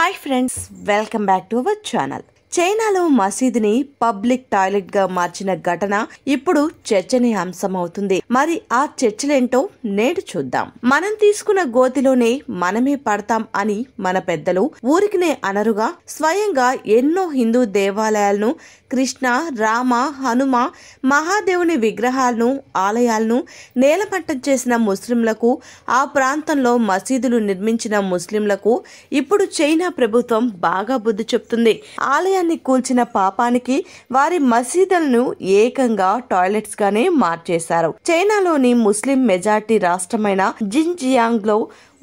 hi friends welcome back to our channel చైనాలో మసీదుని public toilet గా మార్చిన ఘటన ఇప్పుడు అంశం అవుతుంది మరి ఆ చర్చలేంటో నేడు చూద్దాం మనం తీసుకున్న గోతిలోనే మనమే పడతాం అని మన పెద్దలు ఊరికినే అనరుగా స్వయంగా ఎన్నో హిందూ దేవాలయాలను కృష్ణ రామ హనుమ మహాదేవుని విగ్రహాలను ఆలయాలను నేలమట్టం చేసిన ముస్లింలకు ఆ ప్రాంతంలో మసీదులు నిర్మించిన ముస్లింలకు ఇప్పుడు చైనా ప్రభుత్వం బాగా బుద్ధి చెప్తుంది ఆలయాన్ని కూల్చిన పాపానికి వారి మసీదులను ఏకంగా టాయిలెట్స్ గానే మార్చేశారు చైనాలోని ముస్లిం మెజార్టీ రాష్ట్రమైన జిన్జియాంగ్ లో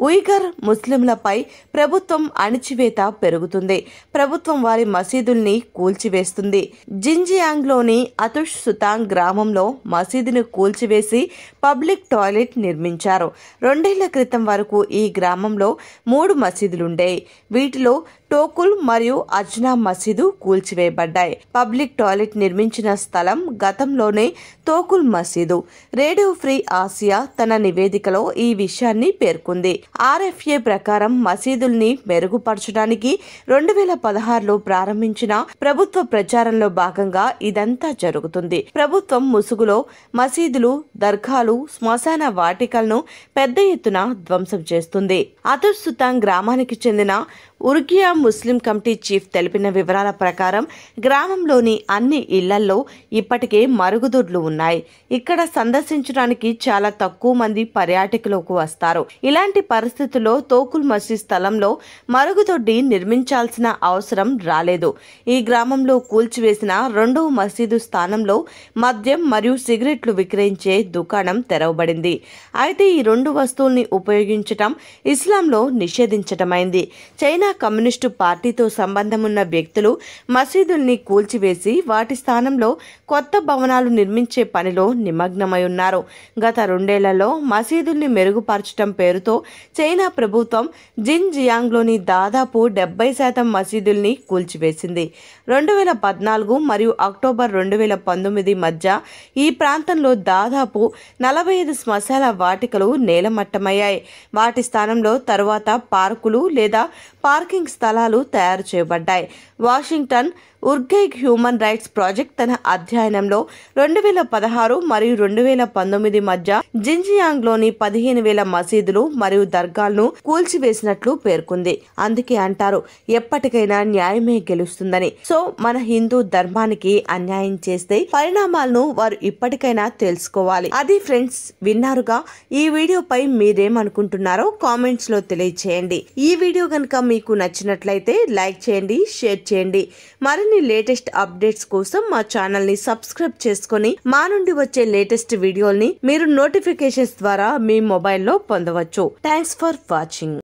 ఉయిగర్ ముస్లింలపై ప్రభుత్వం అణిచివేత పెరుగుతుంది ప్రభుత్వం వారి మసీదుల్ని కూల్చివేస్తుంది జింజియాంగ్లోని అతుష్ సుతాంగ్ గ్రామంలో మసీదును కూల్చివేసి పబ్లిక్ టాయిలెట్ నిర్మించారు రెండేళ్ల క్రితం వరకు ఈ గ్రామంలో మూడు మసీదులుండే వీటిలో టోకుల్ మరియు అజ్నా మసీదు కూల్చివేయబడ్డాయి పబ్లిక్ టాయిలెట్ నిర్మించిన స్థలం గతంలోనే తోకుల్ మసీదు రేడియో ఫ్రీ ఆసియా తన నివేదికలో ఈ విషయాన్ని పేర్కొంది ఆర్ఎఫ్ఏ ప్రకారం మసీదుల్ని మెరుగుపరచడానికి రెండు వేల పదహారులో ప్రారంభించిన ప్రభుత్వ ప్రచారంలో భాగంగా ఇదంతా జరుగుతుంది ప్రభుత్వం ముసుగులో మసీదులు దర్గాలు శ్మశాన వాటికలను పెద్ద ఎత్తున ధ్వంసం చేస్తుంది అతుర్సుతాంగ్ గ్రామానికి చెందిన ఉర్గియా ముస్లిం కమిటీ చీఫ్ తెలిపిన వివరాల ప్రకారం గ్రామంలోని అన్ని ఇళ్లల్లో ఇప్పటికే మరుగుదొడ్లు ఉన్నాయి ఇక్కడ సందర్శించడానికి చాలా తక్కువ మంది పర్యాటకులకు వస్తారు ఇలాంటి పరిస్థితుల్లో తోకుల్ మసీద్ స్థలంలో మరుగుదొడ్డి నిర్మించాల్సిన అవసరం రాలేదు ఈ గ్రామంలో కూల్చివేసిన రెండవ మసీదు స్థానంలో మద్యం మరియు సిగరెట్లు విక్రయించే దుకాణం తెరవబడింది అయితే ఈ రెండు వస్తువుల్ని ఉపయోగించటం ఇస్లాంలో నిషేధించటమైంది చైనా చైనా కమ్యూనిస్టు పార్టీతో సంబంధమున్న వ్యక్తులు మసీదుల్ని కూల్చివేసి వాటి స్థానంలో కొత్త భవనాలు నిర్మించే పనిలో నిమగ్నమై ఉన్నారు గత రెండేళ్లలో మసీదుల్ని మెరుగుపరచడం పేరుతో చైనా ప్రభుత్వం జిన్ జియాంగ్లోని దాదాపు డెబ్బై శాతం మసీదుల్ని కూల్చివేసింది రెండు వేల పద్నాలుగు మరియు అక్టోబర్ రెండు వేల పంతొమ్మిది మధ్య ఈ ప్రాంతంలో దాదాపు నలభై ఐదు శ్మశాల వాటికలు నేలమట్టమయ్యాయి వాటి స్థానంలో తరువాత పార్కులు లేదా పార్ పార్కింగ్ స్థలాలు తయారు చేయబడ్డాయి Washington Uyghur human rights project తన అధ్యయనంలో రెండు వేల పదహారు మరియు రెండు వేల పంతొమ్మిది మధ్య జింజియాంగ్లోని పదిహేను వేల మసీదులు మరియు దర్గాలను కూల్చివేసినట్లు పేర్కొంది అందుకే అంటారు ఎప్పటికైనా న్యాయమే గెలుస్తుందని సో మన హిందూ ధర్మానికి అన్యాయం చేస్తే పరిణామాలను వారు ఇప్పటికైనా తెలుసుకోవాలి అది ఫ్రెండ్స్ విన్నారుగా ఈ వీడియోపై మీరేమనుకుంటున్నారో కామెంట్స్లో తెలియచేయండి ఈ వీడియో కనుక మీకు మీకు నచ్చినట్లయితే లైక్ చేయండి షేర్ చేయండి మరిన్ని లేటెస్ట్ అప్డేట్స్ కోసం మా ఛానల్ని సబ్స్క్రైబ్ చేసుకొని మా నుండి వచ్చే లేటెస్ట్ వీడియోల్ని మీరు నోటిఫికేషన్స్ ద్వారా మీ మొబైల్లో పొందవచ్చు థ్యాంక్స్ ఫర్ వాచింగ్